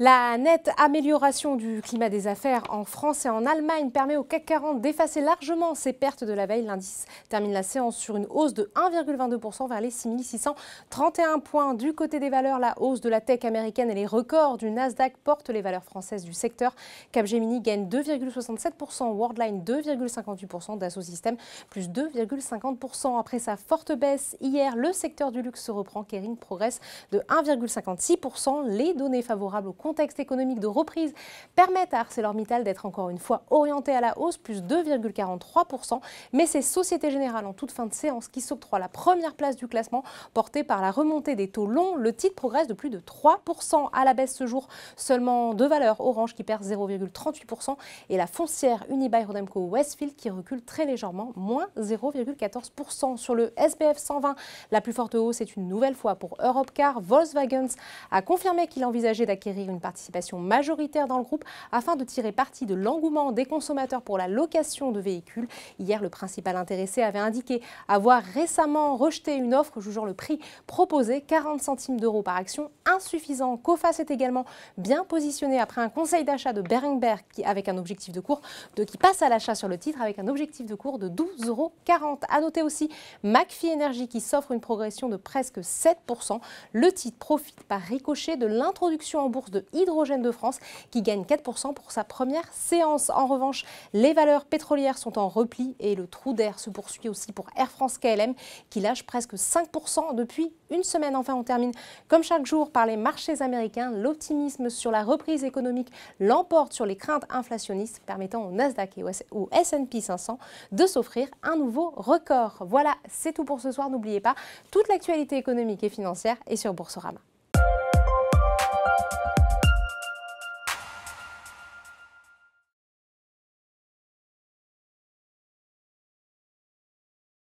La nette amélioration du climat des affaires en France et en Allemagne permet au CAC 40 d'effacer largement ses pertes de la veille. L'indice termine la séance sur une hausse de 1,22% vers les 6631 points. Du côté des valeurs, la hausse de la tech américaine et les records du Nasdaq portent les valeurs françaises du secteur. Capgemini gagne 2,67%, Worldline 2,58%, Dassault Systèmes plus 2,50%. Après sa forte baisse hier, le secteur du luxe se reprend. Kering progresse de 1,56%. Les données favorables au contexte économique de reprise permet à ArcelorMittal d'être encore une fois orienté à la hausse, plus 2,43%. Mais c'est Société Générale en toute fin de séance qui s'octroie la première place du classement, portée par la remontée des taux longs. Le titre progresse de plus de 3% à la baisse ce jour. Seulement deux valeurs, Orange qui perd 0,38% et la foncière Unibail rodemco Westfield qui recule très légèrement, moins 0,14%. Sur le SBF 120, la plus forte hausse est une nouvelle fois pour Europcar. Volkswagen a confirmé qu'il envisageait d'acquérir une participation majoritaire dans le groupe afin de tirer parti de l'engouement des consommateurs pour la location de véhicules. Hier, le principal intéressé avait indiqué avoir récemment rejeté une offre jugeant le prix proposé 40 centimes d'euros par action insuffisant. Cofas est également bien positionné après un conseil d'achat de Berenberg qui, avec un objectif de cours qui passe à l'achat sur le titre avec un objectif de cours de 12,40 euros. À noter aussi McPhee Energy qui s'offre une progression de presque 7%. Le titre profite par ricochet de l'introduction en bourse de Hydrogène de France qui gagne 4% pour sa première séance. En revanche, les valeurs pétrolières sont en repli et le trou d'air se poursuit aussi pour Air France KLM qui lâche presque 5% depuis une semaine. Enfin, on termine comme chaque jour par les marchés américains. L'optimisme sur la reprise économique l'emporte sur les craintes inflationnistes permettant au Nasdaq et au S&P 500 de s'offrir un nouveau record. Voilà, c'est tout pour ce soir. N'oubliez pas, toute l'actualité économique et financière est sur Boursorama.